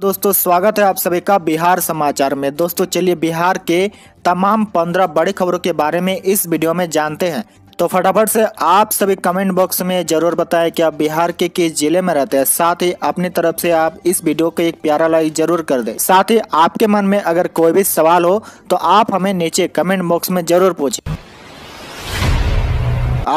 दोस्तों स्वागत है आप सभी का बिहार समाचार में दोस्तों चलिए बिहार के तमाम पंद्रह बड़ी खबरों के बारे में इस वीडियो में जानते हैं तो फटाफट से आप सभी कमेंट बॉक्स में जरूर बताएं कि आप बिहार के किस जिले में रहते हैं साथ ही अपनी तरफ से आप इस वीडियो को एक प्यारा लाइक जरूर कर दें साथ ही आपके मन में अगर कोई भी सवाल हो तो आप हमें नीचे कमेंट बॉक्स में जरूर पूछे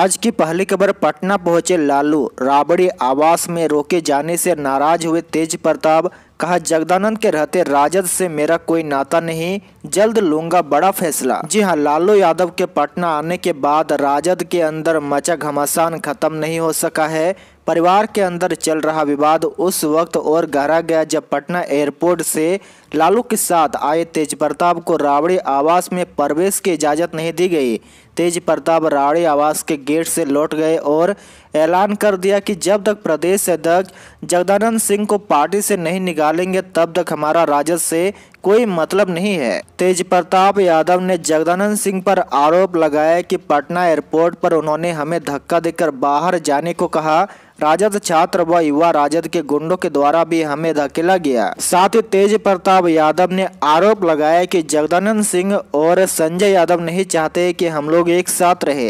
आज की पहली खबर पटना पहुंचे लालू राबड़ी आवास में रोके जाने से नाराज हुए तेज प्रताप कहा जगदानंद के रहते राजद से मेरा कोई नाता नहीं जल्द लूंगा बड़ा फैसला जी हाँ लालू यादव के पटना आने के बाद राजद के अंदर मचा घमासान खत्म नहीं हो सका है परिवार के अंदर चल रहा विवाद उस वक्त और गहरा गया जब पटना एयरपोर्ट से लालू के साथ आए तेज प्रताप को राबड़ी आवास में प्रवेश की इजाज़त नहीं दी गई तेज प्रताप राड़ी आवास के गेट से लौट गए और ऐलान कर दिया कि जब तक प्रदेश अध्यक्ष जगदानंद सिंह को पार्टी से नहीं निकालेंगे तब तक हमारा राजद से कोई मतलब नहीं है तेज प्रताप यादव ने जगदानंद सिंह पर आरोप लगाया कि पटना एयरपोर्ट पर उन्होंने हमें धक्का देकर बाहर जाने को कहा राजद छात्र व युवा राजद के गुंडों के द्वारा भी हमें धकेला गया साथ ही तेज प्रताप यादव ने आरोप लगाया कि जगदानंद सिंह और संजय यादव नहीं चाहते कि हम लोग लोग एक साथ रहे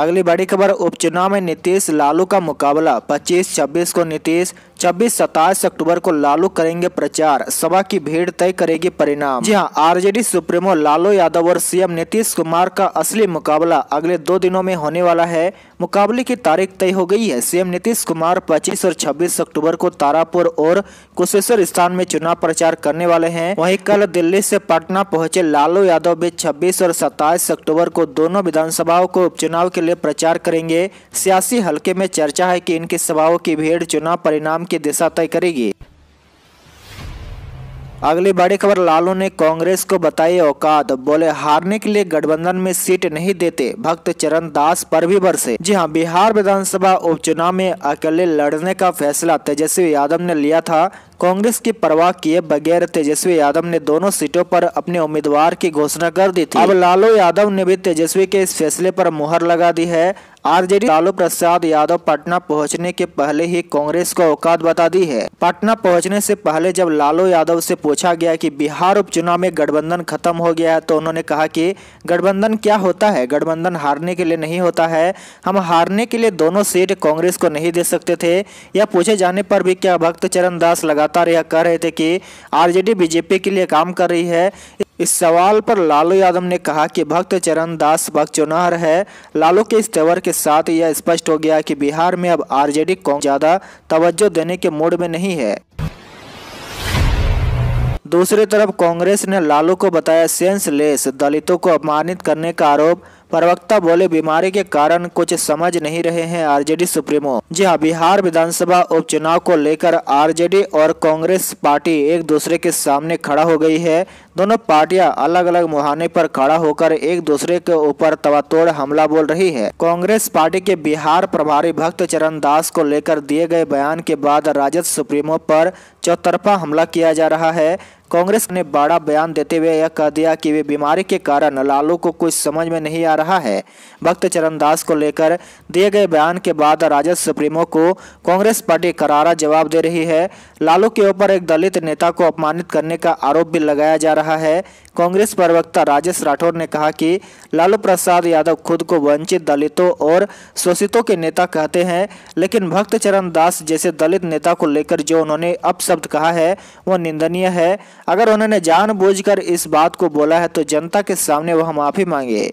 अगली बड़ी खबर उपचुनाव में नीतीश लालू का मुकाबला 25-26 को नीतीश छब्बीस सताईस अक्टूबर को लालू करेंगे प्रचार सभा की भीड़ तय करेगी परिणाम जी हाँ आरजेडी सुप्रीमो लालू यादव और सीएम नीतीश कुमार का असली मुकाबला अगले दो दिनों में होने वाला है मुकाबले की तारीख तय हो गई है सीएम नीतीश कुमार 25 और 26 अक्टूबर को तारापुर और कुशेश्वर स्थान में चुनाव प्रचार करने वाले हैं वहीं कल दिल्ली से पटना पहुंचे लालू यादव भी 26 और 27 अक्टूबर को दोनों विधानसभाओं को उपचुनाव के लिए प्रचार करेंगे सियासी हलके में चर्चा है की इनकी सभाओं की भीड़ चुनाव परिणाम की दिशा तय करेगी अगली बड़ी खबर लालू ने कांग्रेस को बताई औकात बोले हारने के लिए गठबंधन में सीट नहीं देते भक्त चरण दास पर भी बरसे जी हां बिहार विधानसभा उपचुनाव में अकेले लड़ने का फैसला तेजस्वी यादव ने लिया था कांग्रेस की परवाह किए बगैर तेजस्वी यादव ने दोनों सीटों पर अपने उम्मीदवार की घोषणा कर दी थी अब लालू यादव ने भी तेजस्वी के इस फैसले पर मुहर लगा दी है आरजेडी लालू प्रसाद यादव पटना पहुंचने के पहले ही कांग्रेस को औकात बता दी है पटना पहुंचने से पहले जब लालू यादव से पूछा गया कि बिहार उपचुनाव में गठबंधन खत्म हो गया है तो उन्होंने कहा कि गठबंधन क्या होता है गठबंधन हारने के लिए नहीं होता है हम हारने के लिए दोनों सीट कांग्रेस को नहीं दे सकते थे या पूछे जाने पर भी क्या भक्त चरण दास लगा लगातार यह कह रहे थे कि आरजेडी बीजेपी के लिए काम कर रही है इस सवाल पर लालू यादव ने कहा कि भक्त चरण दास भक्त चुनार है लालू के इस तेवर के साथ यह स्पष्ट हो गया कि बिहार में अब आरजेडी जे ज़्यादा तवज्जो देने के मूड में नहीं है दूसरी तरफ कांग्रेस ने लालू को बताया सेंसलेस दलितों को अपमानित करने का आरोप प्रवक्ता बोले बीमारी के कारण कुछ समझ नहीं रहे हैं आरजेडी सुप्रीमो जी हाँ बिहार विधानसभा उपचुनाव को लेकर आरजेडी और कांग्रेस पार्टी एक दूसरे के सामने खड़ा हो गई है दोनों पार्टियां अलग अलग मुहाने पर खड़ा होकर एक दूसरे के ऊपर तवातोड़ हमला बोल रही है कांग्रेस पार्टी के बिहार प्रभारी भक्त चरण दास को लेकर दिए गए बयान के बाद राजद सुप्रीमो पर चौतरफा हमला किया जा रहा है कांग्रेस ने बड़ा बयान देते हुए यह कह दिया कि वे बीमारी के कारण लालू को कुछ समझ में नहीं आ रहा है भक्त चरण दास को लेकर दिए गए बयान के बाद राजद सुप्रीमो को कांग्रेस पार्टी करारा जवाब दे रही है लालू के ऊपर एक दलित नेता को अपमानित करने का आरोप भी लगाया जा रहा है कांग्रेस प्रवक्ता राजेश राठौर ने कहा कि लालू प्रसाद यादव खुद को वंचित दलितों और शोषितों के नेता कहते हैं लेकिन भक्त चरण दास जैसे दलित नेता को लेकर जो उन्होंने अपशब्द कहा है वह निंदनीय है अगर उन्होंने जानबूझकर इस बात को बोला है तो जनता के सामने वह माफी मांगे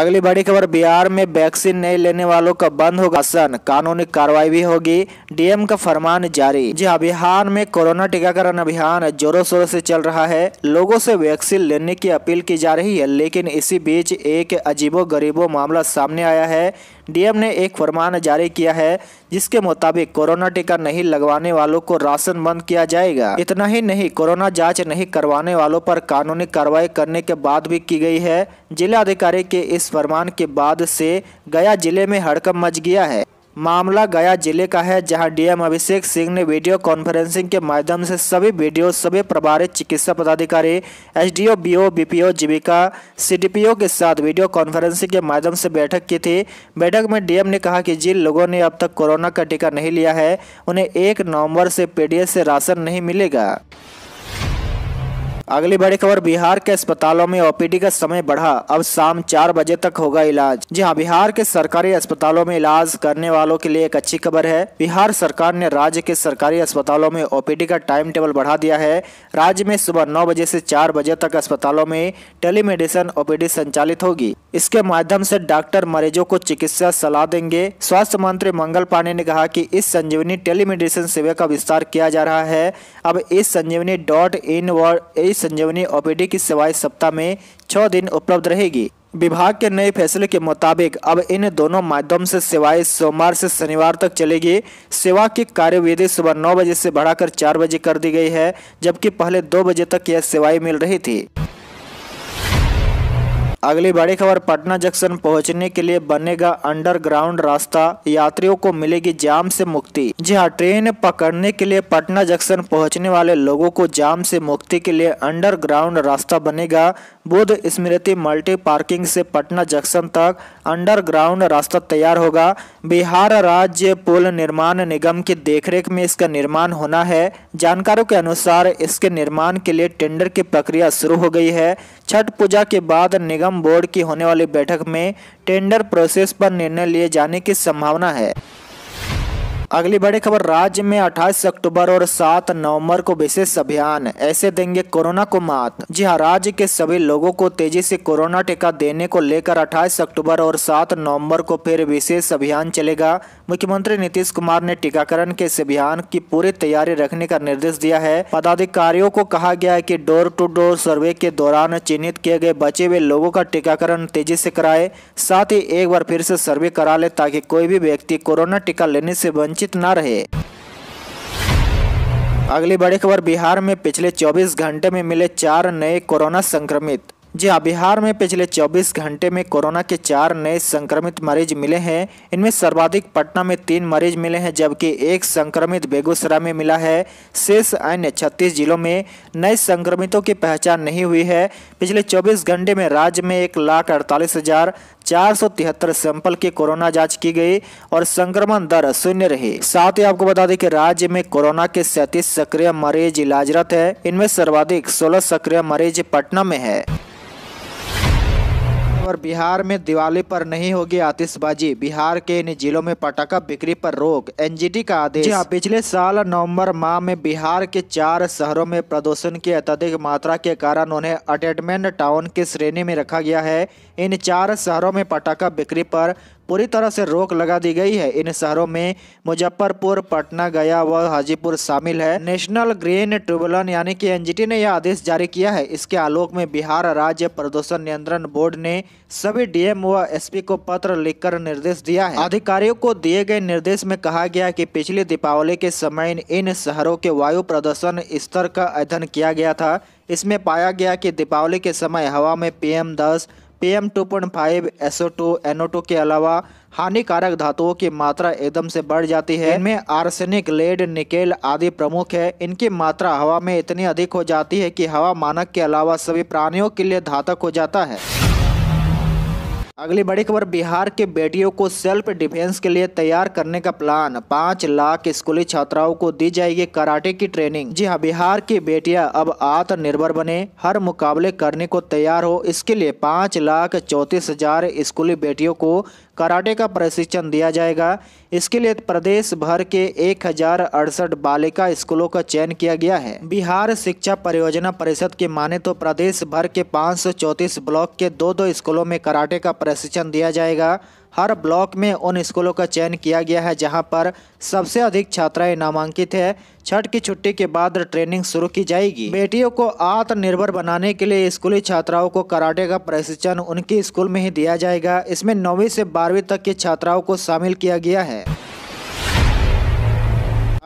अगली बड़ी खबर बिहार में वैक्सीन नहीं लेने वालों का बंद होगा सन कानूनी कार्रवाई भी होगी डीएम का फरमान जारी जी हाँ बिहार में कोरोना टीकाकरण अभियान जोरों शोरों से चल रहा है लोगों से वैक्सीन लेने की अपील की जा रही है लेकिन इसी बीच एक अजीबो गरीबो मामला सामने आया है डीएम ने एक फरमान जारी किया है जिसके मुताबिक कोरोना टीका नहीं लगवाने वालों को राशन बंद किया जाएगा इतना ही नहीं कोरोना जांच नहीं करवाने वालों पर कानूनी कार्रवाई करने के बाद भी की गई है जिला अधिकारी के इस फरमान के बाद से गया जिले में हड़कम मच गया है मामला गया जिले का है जहां डीएम अभिषेक सिंह ने वीडियो कॉन्फ्रेंसिंग के माध्यम से सभी वीडियो सभी प्रभारित चिकित्सा पदाधिकारी SDO BO BPO Jeevika CDPO के साथ वीडियो कॉन्फ्रेंसिंग के माध्यम से बैठक की थी बैठक में डीएम ने कहा कि जिन लोगों ने अब तक कोरोना का टीका नहीं लिया है उन्हें एक नवम्बर से पीडीएस से राशन नहीं मिलेगा अगली बड़ी खबर बिहार के अस्पतालों में ओपीडी का समय बढ़ा अब शाम चार बजे तक होगा इलाज जी हाँ बिहार के सरकारी अस्पतालों में इलाज करने वालों के लिए एक अच्छी खबर है बिहार सरकार ने राज्य के सरकारी अस्पतालों में ओपीडी का टाइम टेबल बढ़ा दिया है राज्य में सुबह नौ बजे से चार बजे तक अस्पतालों में टेलीमेडिसिन ओपीडी संचालित होगी इसके माध्यम से डॉक्टर मरीजों को चिकित्सा सलाह देंगे स्वास्थ्य मंत्री मंगल पांडे ने कहा की इस संजीवनी टेलीमेडिसिन सेवा का विस्तार किया जा रहा है अब इस संजीवनी डॉट इन इस संजीवनी ओपीडी की सेवाएं सप्ताह में छः दिन उपलब्ध रहेगी विभाग के नए फैसले के मुताबिक अब इन दोनों माध्यम से सेवाएं सोमवार से शनिवार तक चलेगी सेवा की कार्यविधि सुबह नौ बजे से बढ़ाकर चार बजे कर दी गई है जबकि पहले दो बजे तक यह सेवाएं मिल रही थी अगली बड़ी खबर पटना जंक्शन पहुंचने के लिए बनेगा अंडरग्राउंड रास्ता यात्रियों को मिलेगी जाम से मुक्ति जी हाँ ट्रेन पकड़ने के लिए पटना जंक्शन पहुंचने वाले लोगों को जाम से मुक्ति के लिए अंडरग्राउंड रास्ता बनेगा बुद्ध स्मृति मल्टी पार्किंग से पटना जंक्शन तक अंडरग्राउंड रास्ता तैयार होगा बिहार राज्य पुल निर्माण निगम की देखरेख में इसका निर्माण होना है जानकारों के अनुसार इसके निर्माण के लिए टेंडर की प्रक्रिया शुरू हो गई है छठ पूजा के बाद निगम बोर्ड की होने वाली बैठक में टेंडर प्रोसेस पर निर्णय लिए जाने की संभावना है अगली बड़ी खबर राज्य में 28 अक्टूबर और 7 नवंबर को विशेष अभियान ऐसे देंगे कोरोना को मात जी हाँ राज्य के सभी लोगों को तेजी से कोरोना टीका देने को लेकर 28 अक्टूबर और 7 नवंबर को फिर विशेष अभियान चलेगा मुख्यमंत्री नीतीश कुमार ने टीकाकरण के इस अभियान की पूरी तैयारी रखने का निर्देश दिया है पदाधिकारियों को कहा गया है की डोर टू डोर सर्वे के दौरान चिन्हित किए गए बचे हुए लोगों का टीकाकरण तेजी से कराए साथ ही एक बार फिर से सर्वे करा ले ताकि कोई भी व्यक्ति कोरोना टीका लेने से वंचित न रहे अगली बड़ी खबर बिहार में पिछले 24 घंटे में मिले चार नए कोरोना संक्रमित जी हाँ बिहार में पिछले 24 घंटे में कोरोना के चार नए संक्रमित मरीज मिले हैं इनमें सर्वाधिक पटना में तीन मरीज मिले हैं जबकि एक संक्रमित बेगूसराय में मिला है शेष अन्य छत्तीस जिलों में नए संक्रमितों की पहचान नहीं हुई है पिछले 24 घंटे में राज्य में एक लाख अड़तालीस हजार चार सौ तिहत्तर सैंपल की कोरोना जांच की गई और संक्रमण दर शून्य रही साथ ही आपको बता दें कि राज्य में कोरोना के सैतीस सक्रिय मरीज इलाजरत है इनमें सर्वाधिक सोलह सक्रिय मरीज पटना में है और बिहार में दिवाली पर नहीं होगी आतिशबाजी बिहार के इन जिलों में पटाखा बिक्री पर रोक एनजीटी का आदेश जी हाँ, पिछले साल नवंबर माह में बिहार के चार शहरों में प्रदूषण की अत्यधिक मात्रा के कारण उन्हें अटेटमेंट टाउन की श्रेणी में रखा गया है इन चार शहरों में पटाखा बिक्री पर पूरी तरह से रोक लगा दी गई है इन शहरों में मुजफ्फरपुर पटना गया व हाजीपुर शामिल है नेशनल ग्रीन ट्रिब्यूनल यानी कि एनजीटी ने यह आदेश जारी किया है इसके आलोक में बिहार राज्य प्रदूषण नियंत्रण बोर्ड ने सभी डीएम व एसपी को पत्र लिखकर निर्देश दिया है अधिकारियों को दिए गए निर्देश में कहा गया की पिछली दीपावली के समय इन शहरों के वायु प्रदूषण स्तर का अध्ययन किया गया था इसमें पाया गया की दीपावली के समय हवा में पी दस पीएम 2.5 एसओ2 टू के अलावा हानिकारक धातुओं की मात्रा एकदम से बढ़ जाती है इनमें आर्सेनिक लेड निकेल आदि प्रमुख है इनकी मात्रा हवा में इतनी अधिक हो जाती है कि हवा मानक के अलावा सभी प्राणियों के लिए धातक हो जाता है अगली बड़ी खबर बिहार के बेटियों को सेल्फ डिफेंस के लिए तैयार करने का प्लान पाँच लाख स्कूली छात्राओं को दी जाएगी कराटे की ट्रेनिंग जी हाँ बिहार की बेटियां अब आत्मनिर्भर बने हर मुकाबले करने को तैयार हो इसके लिए पाँच लाख चौंतीस हजार स्कूली बेटियों को कराटे का प्रशिक्षण दिया जाएगा इसके लिए प्रदेश भर के एक बालिका स्कूलों का चयन किया गया है बिहार शिक्षा परियोजना परिषद के माने तो प्रदेश भर के पाँच ब्लॉक के दो दो स्कूलों में कराटे का प्रशिक्षण दिया जाएगा हर ब्लॉक में उन स्कूलों का चयन किया गया है जहां पर सबसे अधिक छात्राएं नामांकित है छठ की छुट्टी के बाद ट्रेनिंग शुरू की जाएगी बेटियों को आत्मनिर्भर बनाने के लिए स्कूली छात्राओं को कराटे का प्रशिक्षण उनके स्कूल में ही दिया जाएगा इसमें नौवीं से बारहवीं तक की छात्राओं को शामिल किया गया है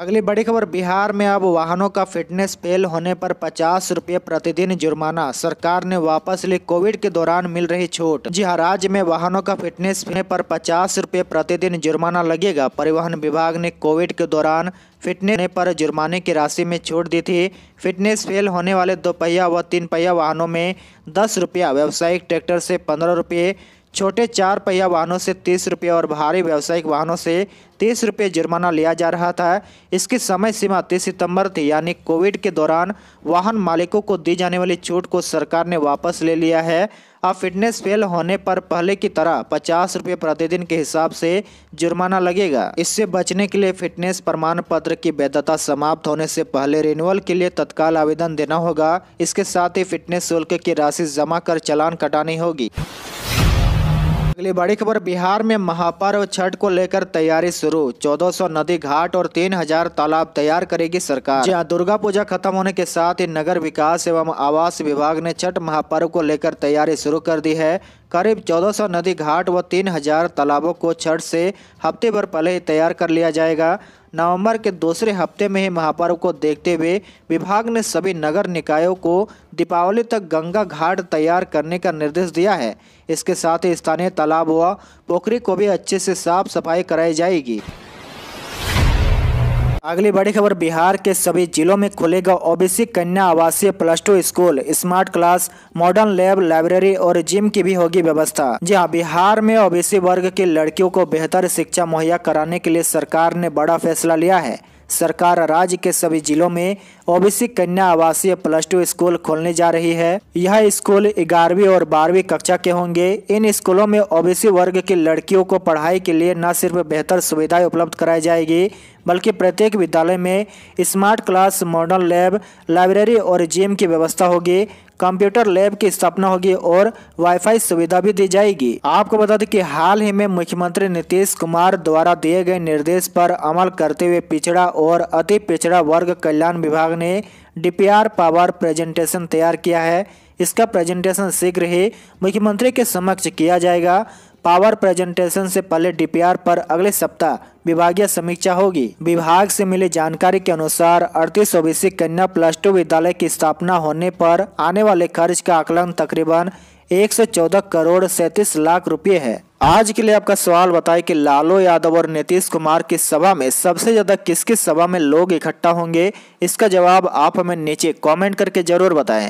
अगली बड़ी खबर बिहार में अब वाहनों का फिटनेस फेल होने पर पचास रुपये प्रतिदिन जुर्माना सरकार ने वापस ली कोविड के दौरान मिल रही छूट जी हाँ राज्य में वाहनों का फिटनेस फेलने पर पचास रुपये प्रतिदिन जुर्माना लगेगा परिवहन विभाग ने कोविड के दौरान फिटनेस पर जुर्माने की राशि में छूट दी थी फिटनेस फेल होने वाले दोपहिया व तीन पहिया वाहनों में दस रुपया व्यावसायिक ट्रैक्टर से पंद्रह रुपये छोटे चार पहिया वाहनों से तीस रुपये और भारी व्यावसायिक वाहनों से तीस रुपये जुर्माना लिया जा रहा था इसकी समय सीमा तीस सितंबर थी यानी कोविड के दौरान वाहन मालिकों को दी जाने वाली छूट को सरकार ने वापस ले लिया है अब फिटनेस फेल होने पर पहले की तरह पचास रुपये प्रतिदिन के हिसाब से जुर्माना लगेगा इससे बचने के लिए फिटनेस प्रमाण पत्र की वैधता समाप्त होने से पहले रिन्यूअल के लिए तत्काल आवेदन देना होगा इसके साथ ही फिटनेस शुल्क की राशि जमा कर चलान कटानी होगी अगली बड़ी खबर बिहार में महापर्व छठ को लेकर तैयारी शुरू 1400 नदी घाट और 3000 तालाब तैयार करेगी सरकार जहां दुर्गा पूजा खत्म होने के साथ ही नगर विकास एवं आवास विभाग ने छठ महापर्व को लेकर तैयारी शुरू कर दी है करीब 1400 नदी घाट व 3000 तालाबों को छठ से हफ्ते भर पहले ही तैयार कर लिया जाएगा नवंबर के दूसरे हफ्ते में ही महापर्व को देखते हुए विभाग ने सभी नगर निकायों को दीपावली तक गंगा घाट तैयार करने का निर्देश दिया है इसके साथ ही स्थानीय तालाब व पोखरी को भी अच्छे से साफ सफाई कराई जाएगी अगली बड़ी खबर बिहार के सभी जिलों में खुलेगा ओबीसी कन्या आवासीय plus two school smart class modern lab library और जिम की भी होगी व्यवस्था जी हाँ बिहार में ओबीसी वर्ग की लड़कियों को बेहतर शिक्षा मुहैया कराने के लिए सरकार ने बड़ा फैसला लिया है सरकार राज्य के सभी जिलों में ओबीसी कन्या आवासीय प्लस टू स्कूल खोलने जा रही है यह स्कूल ग्यारहवीं और बारहवीं कक्षा के होंगे इन स्कूलों में ओबीसी वर्ग की लड़कियों को पढ़ाई के लिए न सिर्फ बेहतर सुविधाएं उपलब्ध कराई जाएगी बल्कि प्रत्येक विद्यालय में smart class modern lab library और जिम की व्यवस्था होगी कंप्यूटर लैब की स्थापना होगी और वाईफाई सुविधा भी दी जाएगी आपको बता दें कि हाल ही में मुख्यमंत्री नीतीश कुमार द्वारा दिए गए निर्देश पर अमल करते हुए पिछड़ा और अति पिछड़ा वर्ग कल्याण विभाग ने डीपीआर पावर प्रेजेंटेशन तैयार किया है इसका प्रेजेंटेशन शीघ्र ही मुख्यमंत्री के समक्ष किया जाएगा पावर प्रेजेंटेशन से पहले डीपीआर पर अगले सप्ताह विभागीय समीक्षा होगी विभाग से मिली जानकारी के अनुसार अड़तीस ओबीसी कन्या प्लस टू विद्यालय की स्थापना होने पर आने वाले खर्च का आकलन तकरीबन 114 करोड़ 37 लाख रुपए है आज के लिए आपका सवाल बताए कि लालू यादव और नीतीश कुमार की सभा में सबसे ज़्यादा किस किस सभा में लोग इकट्ठा होंगे इसका जवाब आप हमें नीचे कमेंट करके ज़रूर बताएं